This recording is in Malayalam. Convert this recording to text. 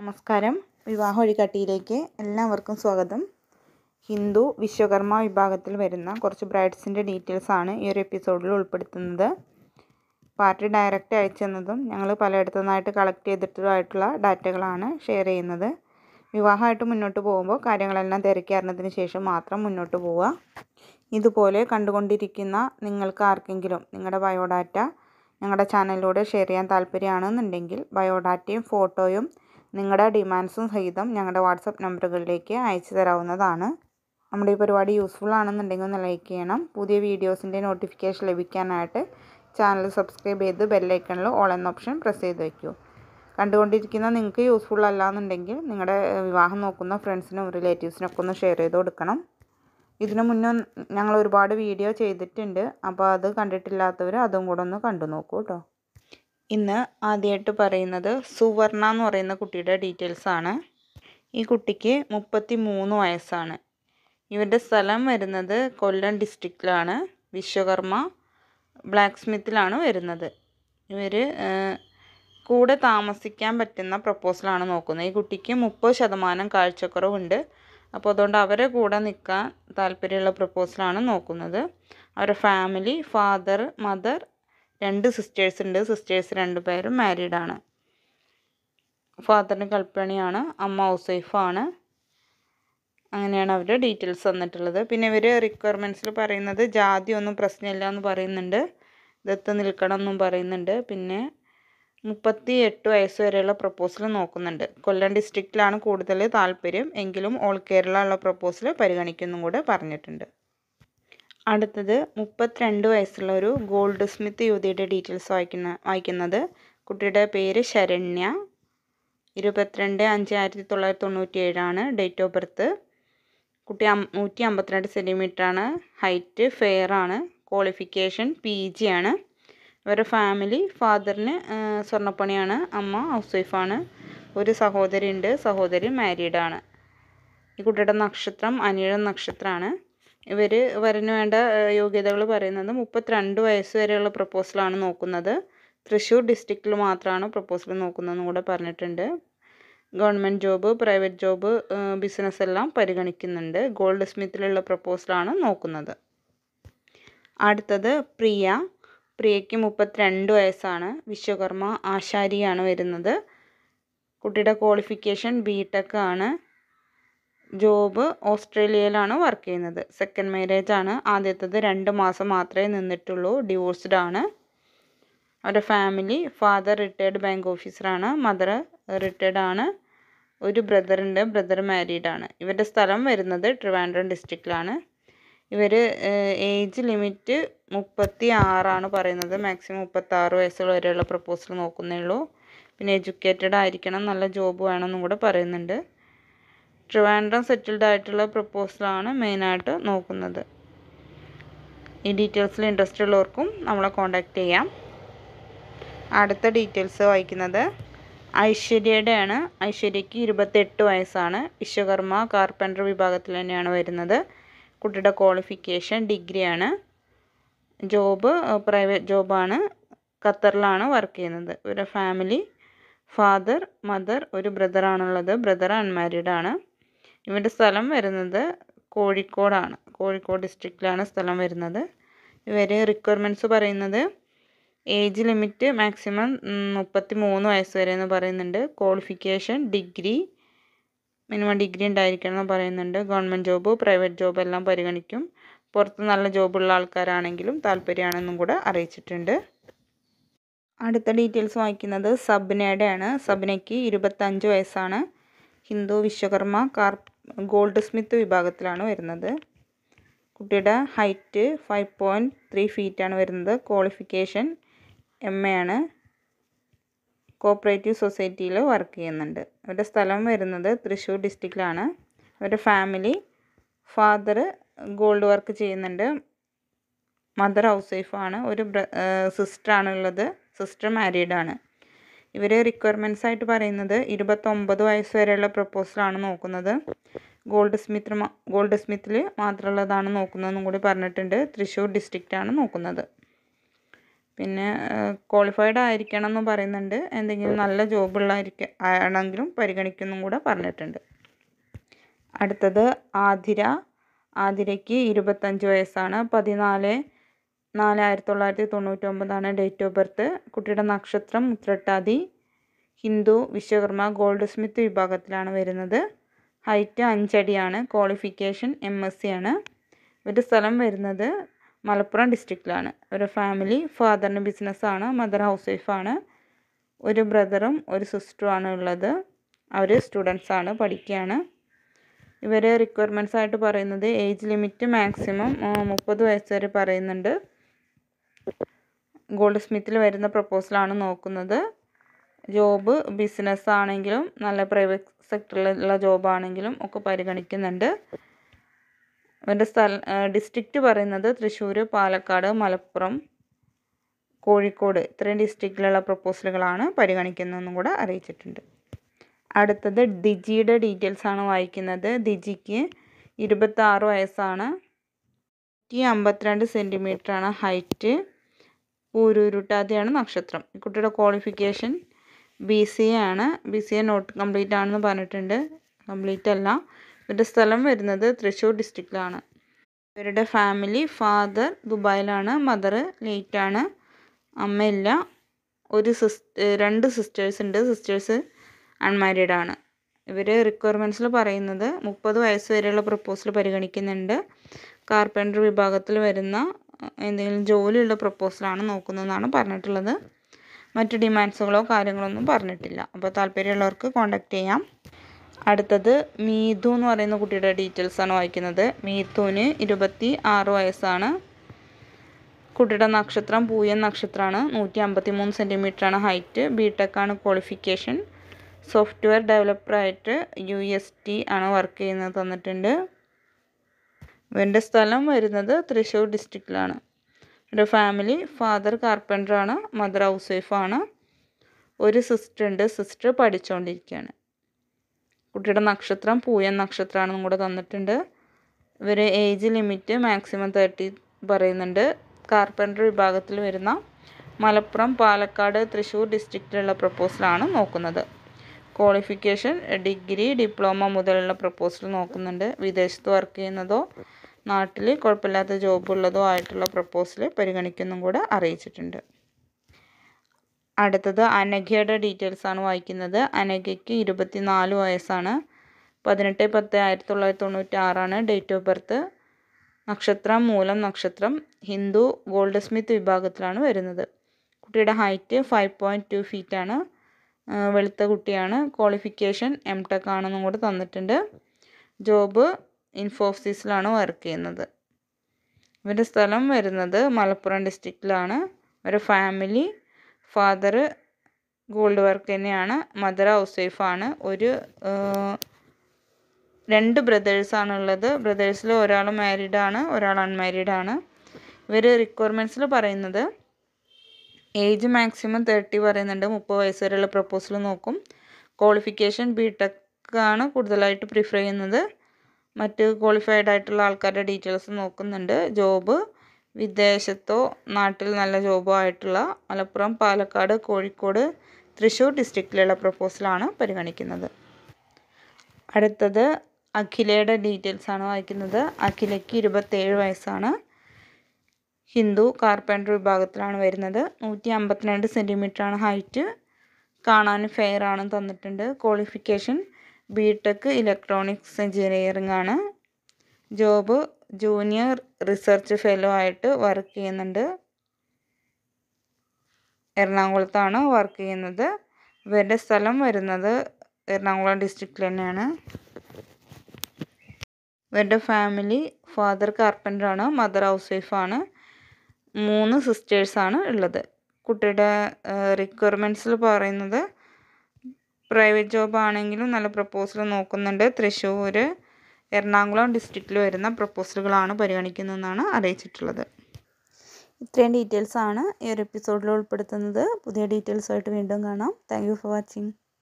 നമസ്കാരം വിവാഹ വഴികാട്ടിയിലേക്ക് എല്ലാവർക്കും സ്വാഗതം ഹിന്ദു വിശ്വകർമ്മ വിഭാഗത്തിൽ വരുന്ന കുറച്ച് ബ്രൈഡ്സിൻ്റെ ഡീറ്റെയിൽസാണ് ഈ ഒരു എപ്പിസോഡിൽ ഉൾപ്പെടുത്തുന്നത് പാർട്ടി ഡയറക്റ്റ് അയച്ചു തന്നതും ഞങ്ങൾ പലയിടത്തു നിന്നായിട്ട് കളക്ട് ചെയ്തിട്ടതുമായിട്ടുള്ള ഡാറ്റകളാണ് ഷെയർ ചെയ്യുന്നത് വിവാഹമായിട്ട് മുന്നോട്ട് പോകുമ്പോൾ കാര്യങ്ങളെല്ലാം തിരക്കിയറിഞ്ഞതിന് ശേഷം മാത്രം മുന്നോട്ട് പോവുക ഇതുപോലെ കണ്ടുകൊണ്ടിരിക്കുന്ന നിങ്ങൾക്ക് ആർക്കെങ്കിലും നിങ്ങളുടെ ബയോഡാറ്റ ഞങ്ങളുടെ ചാനലിലൂടെ ഷെയർ ചെയ്യാൻ താല്പര്യമാണെന്നുണ്ടെങ്കിൽ ബയോഡാറ്റയും ഫോട്ടോയും നിങ്ങളുടെ ഡിമാൻഡ്സും സഹിതം ഞങ്ങളുടെ വാട്സപ്പ് നമ്പറുകളിലേക്ക് അയച്ചു തരാവുന്നതാണ് നമ്മുടെ ഈ പരിപാടി യൂസ്ഫുൾ ആണെന്നുണ്ടെങ്കിൽ ഒന്ന് ലൈക്ക് ചെയ്യണം പുതിയ വീഡിയോസിൻ്റെ നോട്ടിഫിക്കേഷൻ ലഭിക്കാനായിട്ട് ചാനൽ സബ്സ്ക്രൈബ് ചെയ്ത് ബെല്ലൈക്കണിൽ ഓൾ എന്ന ഓപ്ഷൻ പ്രസ് ചെയ്ത് വയ്ക്കൂ കണ്ടുകൊണ്ടിരിക്കുന്ന നിങ്ങൾക്ക് യൂസ്ഫുൾ അല്ല എന്നുണ്ടെങ്കിൽ നിങ്ങളുടെ വിവാഹം നോക്കുന്ന ഫ്രണ്ട്സിനും റിലേറ്റീവ്സിനൊക്കെ ഒന്ന് ഷെയർ ചെയ്ത് കൊടുക്കണം ഇതിനു മുന്നേ ഞങ്ങൾ ഒരുപാട് വീഡിയോ ചെയ്തിട്ടുണ്ട് അപ്പോൾ അത് കണ്ടിട്ടില്ലാത്തവർ അതും കൂടെ ഒന്ന് കണ്ടു നോക്കൂ കേട്ടോ ഇന്ന് ആദ്യമായിട്ട് പറയുന്നത് സുവർണ എന്ന് പറയുന്ന കുട്ടിയുടെ ഡീറ്റെയിൽസ് ആണ് ഈ കുട്ടിക്ക് മുപ്പത്തി മൂന്ന് വയസ്സാണ് ഇവരുടെ സ്ഥലം വരുന്നത് കൊല്ലം ഡിസ്ട്രിക്റ്റിലാണ് വിശ്വകർമ്മ ബ്ലാക്ക് സ്മിത്തിലാണ് വരുന്നത് ഇവർ കൂടെ താമസിക്കാൻ പറ്റുന്ന പ്രപ്പോസലാണ് നോക്കുന്നത് ഈ കുട്ടിക്ക് മുപ്പത് ശതമാനം കാഴ്ചക്കുറവുണ്ട് അപ്പോൾ അതുകൊണ്ട് അവരെ കൂടെ നിൽക്കാൻ താല്പര്യമുള്ള പ്രപ്പോസലാണ് നോക്കുന്നത് അവരുടെ ഫാമിലി ഫാദർ മദർ രണ്ട് സിസ്റ്റേഴ്സ് ഉണ്ട് സിസ്റ്റേഴ്സ് രണ്ടു പേരും മാരീഡാണ് ഫാദറിന് കൽപ്പണിയാണ് അമ്മ ഹൗസ് വൈഫാണ് അങ്ങനെയാണ് അവരുടെ ഡീറ്റെയിൽസ് തന്നിട്ടുള്ളത് പിന്നെ ഇവർ റിക്വയർമെൻറ്റ്സിൽ പറയുന്നത് ജാതി ഒന്നും പ്രശ്നമില്ല എന്ന് പറയുന്നുണ്ട് ദത്ത് നിൽക്കണം എന്നും പറയുന്നുണ്ട് പിന്നെ മുപ്പത്തി എട്ട് വയസ്സ് വരെയുള്ള പ്രപ്പോസൽ നോക്കുന്നുണ്ട് കൊല്ലം ഡിസ്ട്രിക്റ്റിലാണ് കൂടുതൽ താല്പര്യം എങ്കിലും ഓൾ കേരള ഉള്ള പ്രപ്പോസൽ പരിഗണിക്കുന്നും കൂടെ പറഞ്ഞിട്ടുണ്ട് അടുത്തത് മുപ്പത്തിരണ്ട് വയസ്സുള്ള ഒരു ഗോൾഡ് സ്മിത്ത് യുവതിയുടെ ഡീറ്റെയിൽസ് വായിക്കുന്ന വായിക്കുന്നത് കുട്ടിയുടെ പേര് ശരണ്യ ഇരുപത്തിരണ്ട് അഞ്ച് ആയിരത്തി തൊള്ളായിരത്തി തൊണ്ണൂറ്റി ഏഴാണ് ഡേറ്റ് ഓഫ് ബർത്ത് കുട്ടി നൂറ്റി അമ്പത്തിരണ്ട് സെൻറ്റിമീറ്ററാണ് ഹൈറ്റ് ഫെയർ ആണ് ക്വാളിഫിക്കേഷൻ പി ജി ആണ് ഇവരുടെ ഫാമിലി ഫാദറിന് സ്വർണ്ണപ്പണിയാണ് അമ്മ ഹൗസ് വൈഫാണ് ഒരു സഹോദരി ഉണ്ട് സഹോദരി മാരീഡാണ് ഈ കുട്ടിയുടെ നക്ഷത്രം അനിഴം നക്ഷത്രമാണ് ഇവർ വരന് വേണ്ട യോഗ്യതകൾ പറയുന്നത് മുപ്പത്തിരണ്ട് വയസ്സ് വരെയുള്ള പ്രപ്പോസലാണ് നോക്കുന്നത് തൃശ്ശൂർ ഡിസ്ട്രിക്റ്റിൽ മാത്രമാണ് പ്രപ്പോസൽ നോക്കുന്നതെന്നും കൂടെ പറഞ്ഞിട്ടുണ്ട് government job private job business എല്ലാം പരിഗണിക്കുന്നുണ്ട് ഗോൾഡ് സ്മിത്തിലുള്ള പ്രപ്പോസലാണ് നോക്കുന്നത് അടുത്തത് പ്രിയ പ്രിയയ്ക്ക് മുപ്പത്തിരണ്ട് വയസ്സാണ് വിശ്വകർമ്മ ആശാരിയാണ് വരുന്നത് കുട്ടിയുടെ ക്വാളിഫിക്കേഷൻ ബി ടെക് ആണ് ജോബ് ഓസ്ട്രേലിയയിലാണ് വർക്ക് ചെയ്യുന്നത് സെക്കൻഡ് മാരേജ് ആണ് ആദ്യത്തേത് രണ്ട് മാസം മാത്രമേ നിന്നിട്ടുള്ളൂ ഡിവോഴ്സ്ഡ് ആണ് അവരുടെ ഫാമിലി ഫാദർ റിട്ടയർഡ് ബാങ്ക് ഓഫീസറാണ് മദർ റിട്ടയർഡ് ആണ് ഒരു ബ്രദറുണ്ട് ബ്രദർ മാരീഡ് ആണ് ഇവരുടെ സ്ഥലം വരുന്നത് ട്രിവാൻഡ്രം ഡിസ്ട്രിക്റ്റിലാണ് ഇവർ ഏജ് ലിമിറ്റ് മുപ്പത്തി ആറാണ് പറയുന്നത് മാക്സിമം മുപ്പത്താറ് വയസ്സുള്ള വരെയുള്ള പ്രപ്പോസൽ നോക്കുന്നേ ഉള്ളൂ പിന്നെ എഡ്യൂക്കേറ്റഡ് ആയിരിക്കണം നല്ല ജോബ് വേണമെന്നും കൂടെ പറയുന്നുണ്ട് ട്രിവാൻഡ്രം സെറ്റിൽഡ് ആയിട്ടുള്ള പ്രപ്പോസലാണ് മെയിനായിട്ട് നോക്കുന്നത് ഈ ഡീറ്റെയിൽസിൽ ഇൻട്രസ്റ്റ് ഉള്ളവർക്കും നമ്മളെ കോൺടാക്റ്റ് ചെയ്യാം അടുത്ത ഡീറ്റെയിൽസ് വായിക്കുന്നത് ഐശ്വര്യയുടെ ആണ് ഐശ്വര്യയ്ക്ക് ഇരുപത്തെട്ട് വയസ്സാണ് വിശ്വകർമ്മ കാർപ്പൻ്റർ വിഭാഗത്തിൽ തന്നെയാണ് വരുന്നത് കുട്ടിയുടെ ക്വാളിഫിക്കേഷൻ ഡിഗ്രിയാണ് ജോബ് പ്രൈവറ്റ് ജോബാണ് ഖത്തറിലാണ് വർക്ക് ചെയ്യുന്നത് ഒരു ഫാമിലി ഫാദർ മദർ ഒരു ബ്രദറാണുള്ളത് ബ്രദർ അൺമാരീഡാണ് ആണ് ഇവൻ്റെ സ്ഥലം വരുന്നത് കോഴിക്കോടാണ് കോഴിക്കോട് ഡിസ്ട്രിക്റ്റിലാണ് സ്ഥലം വരുന്നത് ഇവർ റിക്വയർമെൻറ്റ്സ് പറയുന്നത് ഏജ് ലിമിറ്റ് മാക്സിമം മുപ്പത്തി മൂന്ന് വയസ്സ് വരെ എന്ന് പറയുന്നുണ്ട് ക്വാളിഫിക്കേഷൻ ഡിഗ്രി മിനിമം ഡിഗ്രി ഉണ്ടായിരിക്കണം എന്ന് പറയുന്നുണ്ട് ഗവൺമെൻറ് ജോബ് പ്രൈവറ്റ് ജോബ് എല്ലാം പരിഗണിക്കും പുറത്ത് നല്ല ജോബുള്ള ആൾക്കാരാണെങ്കിലും താല്പര്യമാണെന്നും കൂടെ അറിയിച്ചിട്ടുണ്ട് അടുത്ത ഡീറ്റെയിൽസ് വായിക്കുന്നത് സബ്നയുടെയാണ് സബ്നയ്ക്ക് ഇരുപത്തഞ്ച് വയസ്സാണ് ഹിന്ദു വിശ്വകർമ്മ കാർ ഗോൾഡ് സ്മിത്ത് വിഭാഗത്തിലാണ് വരുന്നത് കുട്ടിയുടെ ഹൈറ്റ് ഫൈവ് പോയിൻറ്റ് ത്രീ ഫീറ്റാണ് വരുന്നത് ക്വാളിഫിക്കേഷൻ എം എ ആണ് കോപ്പറേറ്റീവ് സൊസൈറ്റിയിൽ വർക്ക് ചെയ്യുന്നുണ്ട് അവരുടെ സ്ഥലം വരുന്നത് തൃശ്ശൂർ ഡിസ്ട്രിക്റ്റിലാണ് അവരുടെ ഫാമിലി ഫാദർ ഗോൾഡ് വർക്ക് ചെയ്യുന്നുണ്ട് മദർ ഹൗസ് വൈഫാണ് ഒരു സിസ്റ്ററാണുള്ളത് സിസ്റ്റർ മാരീഡാണ് ഇവർ റിക്വയർമെൻറ്റ്സ് ആയിട്ട് പറയുന്നത് ഇരുപത്തൊമ്പത് വയസ്സ് വരെയുള്ള പ്രപ്പോസലാണ് നോക്കുന്നത് ഗോൾഡ് സ്മിത്ത് ഗോൾഡ് സ്മിത്തിൽ മാത്രമുള്ളതാണ് നോക്കുന്നതെന്നും കൂടി പറഞ്ഞിട്ടുണ്ട് തൃശ്ശൂർ ഡിസ്ട്രിക്റ്റാണ് നോക്കുന്നത് പിന്നെ ക്വാളിഫൈഡ് ആയിരിക്കണം എന്ന് പറയുന്നുണ്ട് എന്തെങ്കിലും നല്ല ജോബുള്ളായിരിക്ക ആണെങ്കിലും പരിഗണിക്കുന്നും കൂടെ പറഞ്ഞിട്ടുണ്ട് അടുത്തത് ആതിര ആതിരയ്ക്ക് ഇരുപത്തഞ്ച് വയസ്സാണ് പതിനാല് നാല് ആയിരത്തി തൊള്ളായിരത്തി ഒമ്പതാണ് ഡേറ്റ് ഓഫ് ബർത്ത് കുട്ടിയുടെ നക്ഷത്രം ഉത്രട്ടാതി ഹിന്ദു വിശ്വകർമ്മ ഗോൾഡ് സ്മിത്ത് വിഭാഗത്തിലാണ് വരുന്നത് ഹൈറ്റ് അഞ്ചടിയാണ് ക്വാളിഫിക്കേഷൻ എം എസ് സി ആണ് ഇവരുടെ സ്ഥലം വരുന്നത് മലപ്പുറം ഡിസ്ട്രിക്റ്റിലാണ് ഒരു ഫാമിലി ഫാദറിന് ബിസിനസ്സാണ് മദർ ഹൗസ് വൈഫാണ് ഒരു ബ്രദറും ഒരു സിസ്റ്ററുമാണ് ഉള്ളത് അവർ സ്റ്റുഡൻസാണ് പഠിക്കുകയാണ് ഇവരെ റിക്വയർമെൻറ്റ്സ് ആയിട്ട് പറയുന്നത് ഏജ് ലിമിറ്റ് മാക്സിമം മുപ്പത് വയസ്സ് വരെ പറയുന്നുണ്ട് ഗോൾഡ് സ്മിത്തിൽ വരുന്ന പ്രപ്പോസലാണ് നോക്കുന്നത് ജോബ് ബിസിനസ് ആണെങ്കിലും നല്ല പ്രൈവറ്റ് സെക്ടറിലുള്ള ജോബാണെങ്കിലും ഒക്കെ പരിഗണിക്കുന്നുണ്ട് അവൻ്റെ സ്ഥല ഡിസ്ട്രിക്റ്റ് പറയുന്നത് തൃശ്ശൂർ പാലക്കാട് മലപ്പുറം കോഴിക്കോട് ഇത്രയും ഡിസ്ട്രിക്റ്റിലുള്ള പ്രപ്പോസലുകളാണ് പരിഗണിക്കുന്നതെന്നും കൂടെ അറിയിച്ചിട്ടുണ്ട് അടുത്തത് ഡിജിയുടെ ഡീറ്റെയിൽസ് ആണ് വായിക്കുന്നത് ഡിജിക്ക് ഇരുപത്താറ് വയസ്സാണ് നൂറ്റി അമ്പത്തിരണ്ട് ആണ് ഹൈറ്റ് ഊരുരുട്ടാതെയാണ് നക്ഷത്രം കുട്ടിയുടെ ക്വാളിഫിക്കേഷൻ ബി സി എ ആണ് B C A not complete ആണെന്ന് പറഞ്ഞിട്ടുണ്ട് കംപ്ലീറ്റ് അല്ല ഇവരുടെ സ്ഥലം വരുന്നത് തൃശ്ശൂർ ഡിസ്ട്രിക്റ്റിലാണ് ഇവരുടെ ഫാമിലി ഫാദർ ദുബായിലാണ് മദർ ലേറ്റാണ് അമ്മയില്ല ഒരു സിസ് രണ്ട് സിസ്റ്റേഴ്സ് ഉണ്ട് സിസ്റ്റേഴ്സ് അൺമാരീഡ് ആണ് ഇവർ റിക്വയർമെൻറ്റ്സിൽ പറയുന്നത് മുപ്പത് വയസ്സ് വരെയുള്ള പ്രപ്പോസൽ പരിഗണിക്കുന്നുണ്ട് കാർപ്പൻ്റർ വിഭാഗത്തിൽ വരുന്ന എന്തെങ്കിലും ജോലിയുള്ള പ്രപ്പോസലാണ് നോക്കുന്നതെന്നാണ് പറഞ്ഞിട്ടുള്ളത് മറ്റ് ഡിമാൻഡ്സുകളോ കാര്യങ്ങളോ ഒന്നും പറഞ്ഞിട്ടില്ല അപ്പോൾ താല്പര്യമുള്ളവർക്ക് കോൺടാക്റ്റ് ചെയ്യാം അടുത്തത് മീതു എന്ന് പറയുന്ന കുട്ടിയുടെ ഡീറ്റെയിൽസാണ് വായിക്കുന്നത് മീതുവിന് ഇരുപത്തി ആറ് വയസ്സാണ് കുട്ടിയുടെ നക്ഷത്രം പൂയൻ നക്ഷത്രമാണ് നൂറ്റി അമ്പത്തി മൂന്ന് സെൻറ്റിമീറ്ററാണ് ഹൈറ്റ് ബി ടെക്കാണ് ക്വാളിഫിക്കേഷൻ സോഫ്റ്റ്വെയർ ഡെവലപ്പറായിട്ട് യു എസ് ടി ആണ് വർക്ക് ചെയ്യുന്നത് തന്നിട്ടുണ്ട് ഇവൻ്റെ സ്ഥലം വരുന്നത് തൃശ്ശൂർ ഡിസ്ട്രിക്റ്റിലാണ് ഇവരുടെ ഫാമിലി ഫാദർ കാർപ്പൻ്ററാണ് മദർ ഹൗസ് വൈഫാണ് ഒരു സിസ്റ്റർ ഉണ്ട് സിസ്റ്റർ പഠിച്ചുകൊണ്ടിരിക്കുകയാണ് കുട്ടിയുടെ നക്ഷത്രം പൂയൻ നക്ഷത്രമാണെന്നും കൂടെ തന്നിട്ടുണ്ട് ഇവർ ഏജ് ലിമിറ്റ് മാക്സിമം തേർട്ടി പറയുന്നുണ്ട് കാർപ്പൻ്റർ വിഭാഗത്തിൽ വരുന്ന മലപ്പുറം പാലക്കാട് തൃശ്ശൂർ ഡിസ്ട്രിക്റ്റിലുള്ള പ്രപ്പോസലാണ് നോക്കുന്നത് ക്വാളിഫിക്കേഷൻ ഡിഗ്രി ഡിപ്ലോമ മുതലുള്ള പ്രപ്പോസൽ നോക്കുന്നുണ്ട് വിദേശത്ത് വർക്ക് ചെയ്യുന്നതോ നാട്ടിൽ കുഴപ്പമില്ലാത്ത ജോബുള്ളതോ ആയിട്ടുള്ള പ്രപ്പോസൽ പരിഗണിക്കുന്നതും കൂടെ അറിയിച്ചിട്ടുണ്ട് അടുത്തത് അനഘയുടെ ഡീറ്റെയിൽസ് ആണ് വായിക്കുന്നത് അനഘയ്ക്ക് നാല് വയസ്സാണ് പതിനെട്ട് പത്ത് ആയിരത്തി തൊള്ളായിരത്തി തൊണ്ണൂറ്റി ആറാണ് ഡേറ്റ് ഓഫ് ബർത്ത് നക്ഷത്രം മൂലം നക്ഷത്രം ഹിന്ദു ഗോൾഡ് സ്മിത്ത് വിഭാഗത്തിലാണ് വരുന്നത് കുട്ടിയുടെ ഹൈറ്റ് ഫൈവ് പോയിൻറ്റ് ടു ഫീറ്റാണ് വെളുത്ത കുട്ടിയാണ് ക്വാളിഫിക്കേഷൻ എം ടെക് ആണെന്നും കൂടെ തന്നിട്ടുണ്ട് ജോബ് ഇൻഫോസിസിലാണ് വർക്ക് ചെയ്യുന്നത് ഇവരുടെ സ്ഥലം വരുന്നത് മലപ്പുറം ഡിസ്ട്രിക്റ്റിലാണ് ഇവരുടെ ഫാമിലി ഫാദർ ഗോൾഡ് വർക്ക് തന്നെയാണ് മദർ ഹൗസ് വൈഫാണ് ഒരു രണ്ട് ബ്രദേഴ്സാണുള്ളത് ബ്രദേഴ്സിൽ ഒരാൾ മാരീഡാണ് ഒരാൾ അൺമാരീഡാണ് ഇവർ റിക്വയർമെൻറ്റ്സിൽ പറയുന്നത് ഏജ് മാക്സിമം തേർട്ടി പറയുന്നുണ്ട് മുപ്പത് വയസ്സ് വരെയുള്ള പ്രപ്പോസൽ നോക്കും ക്വാളിഫിക്കേഷൻ ബി ടെക് ആണ് കൂടുതലായിട്ട് പ്രിഫർ ചെയ്യുന്നത് മറ്റ് ക്വാളിഫൈഡ് ആയിട്ടുള്ള ആൾക്കാരുടെ ഡീറ്റെയിൽസ് നോക്കുന്നുണ്ട് ജോബ് വിദേശത്തോ നാട്ടിൽ നല്ല ജോബോ ആയിട്ടുള്ള മലപ്പുറം പാലക്കാട് കോഴിക്കോട് തൃശ്ശൂർ ഡിസ്ട്രിക്റ്റിലുള്ള പ്രപ്പോസലാണ് പരിഗണിക്കുന്നത് അടുത്തത് അഖിലയുടെ ഡീറ്റെയിൽസാണ് വായിക്കുന്നത് അഖിലയ്ക്ക് ഇരുപത്തേഴ് വയസ്സാണ് ഹിന്ദു കാർപ്പൻ്റർ വിഭാഗത്തിലാണ് വരുന്നത് നൂറ്റി അമ്പത്തിരണ്ട് ആണ് ഹൈറ്റ് കാണാൻ ഫെയർ ആണെന്ന് തന്നിട്ടുണ്ട് qualification B tech electronics engineering ആണ് ജോബ് ജൂനിയർ റിസർച്ച് ഫെലോ ആയിട്ട് വർക്ക് ചെയ്യുന്നുണ്ട് എറണാകുളത്താണ് വർക്ക് ചെയ്യുന്നത് ഇവരുടെ സ്ഥലം വരുന്നത് എറണാകുളം ഡിസ്ട്രിക്റ്റിൽ തന്നെയാണ് ഇവരുടെ ഫാമിലി ഫാദർ കാർപ്പൻ്ററാണ് മദർ ഹൗസ് വൈഫാണ് മൂന്ന് സിസ്റ്റേഴ്സാണ് ഉള്ളത് കുട്ടിയുടെ റിക്വയർമെൻറ്റ്സിൽ പറയുന്നത് പ്രൈവറ്റ് ജോബ് ആണെങ്കിലും നല്ല പ്രപ്പോസൽ നോക്കുന്നുണ്ട് തൃശ്ശൂർ എറണാകുളം ഡിസ്ട്രിക്റ്റിൽ വരുന്ന പ്രപ്പോസലുകളാണ് പരിഗണിക്കുന്നതെന്നാണ് അറിയിച്ചിട്ടുള്ളത് ഇത്രയും ഡീറ്റെയിൽസാണ് ഈ ഒരു എപ്പിസോഡിൽ ഉൾപ്പെടുത്തുന്നത് പുതിയ ഡീറ്റെയിൽസായിട്ട് വീണ്ടും കാണാം താങ്ക് ഫോർ വാച്ചിങ്